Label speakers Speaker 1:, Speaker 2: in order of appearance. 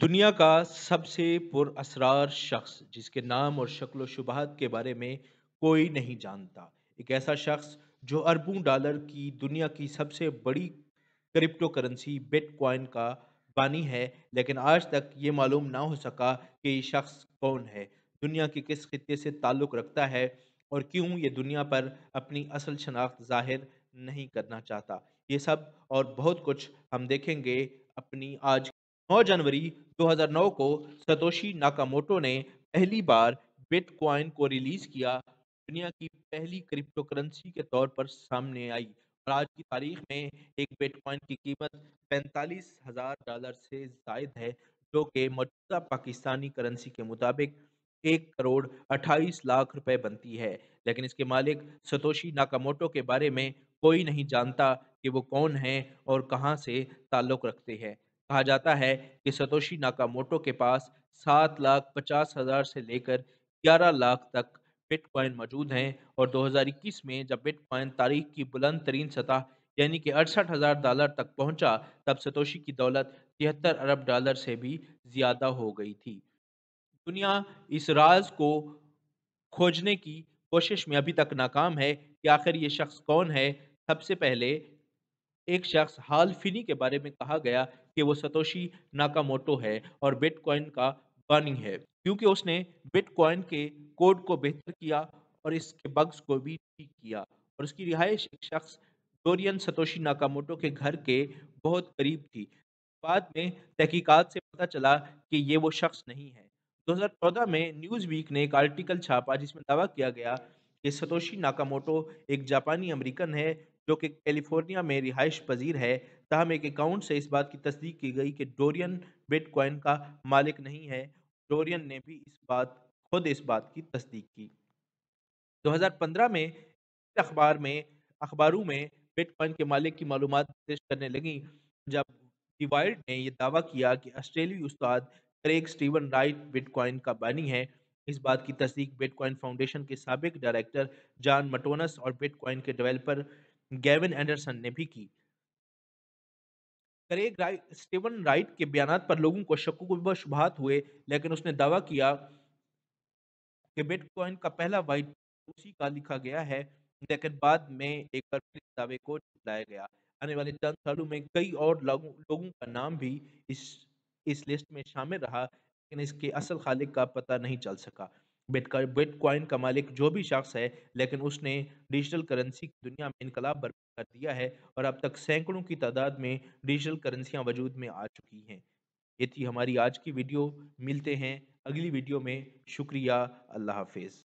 Speaker 1: दुनिया का सबसे पुरअसरार शख्स जिसके नाम और शक्ल शुबहत के बारे में कोई नहीं जानता एक ऐसा शख्स जो अरबों डॉलर की दुनिया की सबसे बड़ी क्रिप्टो करेंसी बिटकॉइन का बानी है लेकिन आज तक ये मालूम ना हो सका कि ये शख्स कौन है दुनिया के किस खत्े से ताल्लुक़ रखता है और क्यों ये दुनिया पर अपनी असल शनाख्त जाहिर नहीं करना चाहता ये सब और बहुत कुछ हम देखेंगे अपनी आज 9 जनवरी 2009 को सतोशी नाकामोटो ने पहली बार बिटकॉइन को रिलीज किया दुनिया की पहली क्रिप्टो करेंसी के तौर पर सामने आई और आज की तारीख में एक बिटकॉइन की कीमत पैंतालीस हजार डॉलर से जायद है जो कि मौजूदा पाकिस्तानी करेंसी के मुताबिक एक करोड़ अट्ठाईस लाख रुपए बनती है लेकिन इसके मालिक सतोशी नाकामोटो के बारे में कोई नहीं जानता कि वो कौन है और कहाँ से ताल्लुक़ रखते हैं कहा जाता है कि सतोशी नाकामोटो के पास सात लाख पचास हजार से लेकर ग्यारह लाख तक बिटकॉइन मौजूद हैं और 2021 में जब बिटकॉइन तारीख की बुलंद तरीन सतह यानी कि अड़सठ हज़ार डॉलर तक पहुंचा तब सतोशी की दौलत तिहत्तर अरब डॉलर से भी ज़्यादा हो गई थी दुनिया इस राज को खोजने की कोशिश में अभी तक नाकाम है कि आखिर ये शख्स कौन है सबसे पहले एक शख्स हाल फिनी के बारे में कहा गया कि वो सतोशी नाकामोटो है और बिटकॉइन का बर्निंग है क्योंकि उसने बिटकॉइन के कोड को बेहतर किया और इसके बग्स को भी ठीक किया और उसकी रिहाइश एक शख्स डोरियन सतोशी नाकामोटो के घर के बहुत करीब थी बाद में तहकीकात से पता चला कि ये वो शख्स नहीं है 2014 में न्यूज़ वीक ने एक आर्टिकल छापा जिसमें दावा किया गया कि सतोशी नाकामोटो एक जापानी अमेरिकन है जो कि कैलिफोर्निया में रिहाइश पजीर है तहम एक अकाउंट से इस बात की तस्दीक की गई कि डोरियन बिटकॉइन का मालिक नहीं है डोरियन ने भी इस बात खुद इस बात की तस्दीक की 2015 में अखबार में अखबारों में बिटकॉइन के मालिक की मालूम पेश करने लगी जब डिवाइड ने यह दावा किया कि आस्ट्रेली उस्ताद क्रेग स्टीवन राइट बिटकॉइन का बानी है इस बात की तस्दीक बिटकॉइन फाउंडेशन के सबक डायरेक्टर जान मटोनस और बिटकॉइन के डेवलपर गेविन एंडरसन ने भी की करेग राइट स्टीवन राइट के बयान पर लोगों को शक्कों को शुभात हुए लेकिन उसने दावा किया कि बिटकॉइन का पहला वाइट उसी का लिखा गया है लेकिन बाद में एक बार फिर दावे को लाया गया आने वाले चंद सालों में कई और लोगों का नाम भी इस इस लिस्ट में शामिल रहा लेकिन इसके असल खालिक का पता नहीं चल सका बिटकॉइन बिटकॉइन का मालिक जो भी शख्स है लेकिन उसने डिजिटल करेंसी की दुनिया में इनकलाब बर्पा कर दिया है और अब तक सैकड़ों की तादाद में डिजिटल करेंसियाँ वजूद में आ चुकी हैं ये थी हमारी आज की वीडियो मिलते हैं अगली वीडियो में शुक्रिया अल्लाह हाफिज़